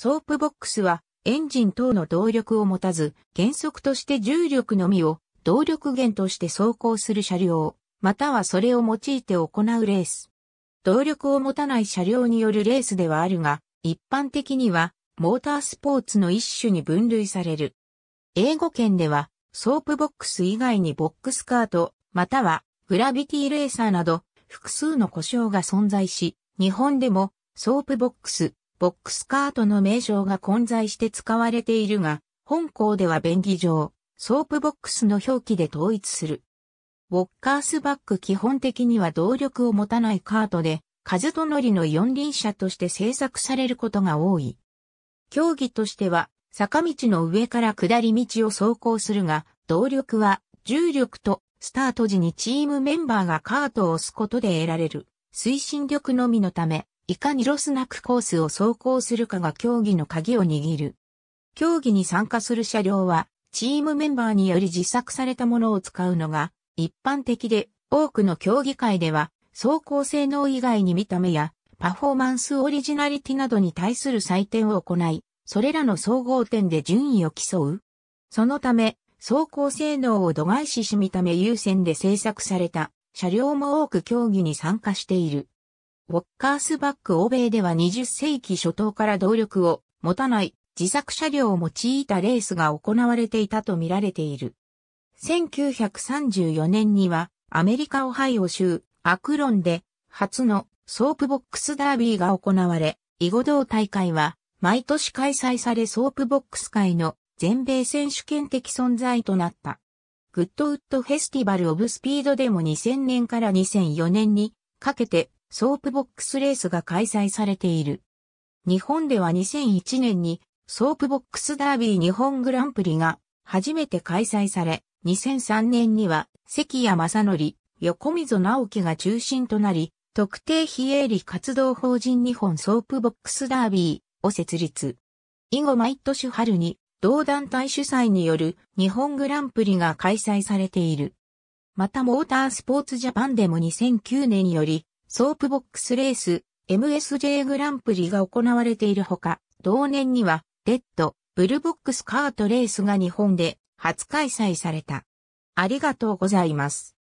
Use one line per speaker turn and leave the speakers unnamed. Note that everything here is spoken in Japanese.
ソープボックスはエンジン等の動力を持たず、原則として重力のみを動力源として走行する車両、またはそれを用いて行うレース。動力を持たない車両によるレースではあるが、一般的にはモータースポーツの一種に分類される。英語圏では、ソープボックス以外にボックスカート、またはグラビティレーサーなど複数の故障が存在し、日本でもソープボックス、ボックスカートの名称が混在して使われているが、本校では便宜上、ソープボックスの表記で統一する。ウォッカースバック基本的には動力を持たないカートで、風と乗りの四輪車として製作されることが多い。競技としては、坂道の上から下り道を走行するが、動力は重力とスタート時にチームメンバーがカートを押すことで得られる推進力のみのため、いかにロスなくコースを走行するかが競技の鍵を握る。競技に参加する車両は、チームメンバーにより自作されたものを使うのが一般的で、多くの競技会では、走行性能以外に見た目や、パフォーマンスオリジナリティなどに対する採点を行い、それらの総合点で順位を競う。そのため、走行性能を度外視し見た目優先で制作された車両も多く競技に参加している。ウォッカースバック欧米では20世紀初頭から動力を持たない自作車両を用いたレースが行われていたと見られている。1934年にはアメリカオハイオ州アクロンで初のソープボックスダービーが行われ、囲碁道大会は毎年開催されソープボックス界の全米選手権的存在となった。グッドウッドフェスティバルオブスピードでも2000年から2004年にかけてソープボックスレースが開催されている。日本では2001年にソープボックスダービー日本グランプリが初めて開催され、2003年には関谷正則、横溝直樹が中心となり、特定非営利活動法人日本ソープボックスダービーを設立。以後毎年春に同団体主催による日本グランプリが開催されている。またモータースポーツジャパンでも2009年よりソープボックスレース、MSJ グランプリが行われているほか、同年には、レッド、ブルボックスカートレースが日本で初開催された。ありがとうございます。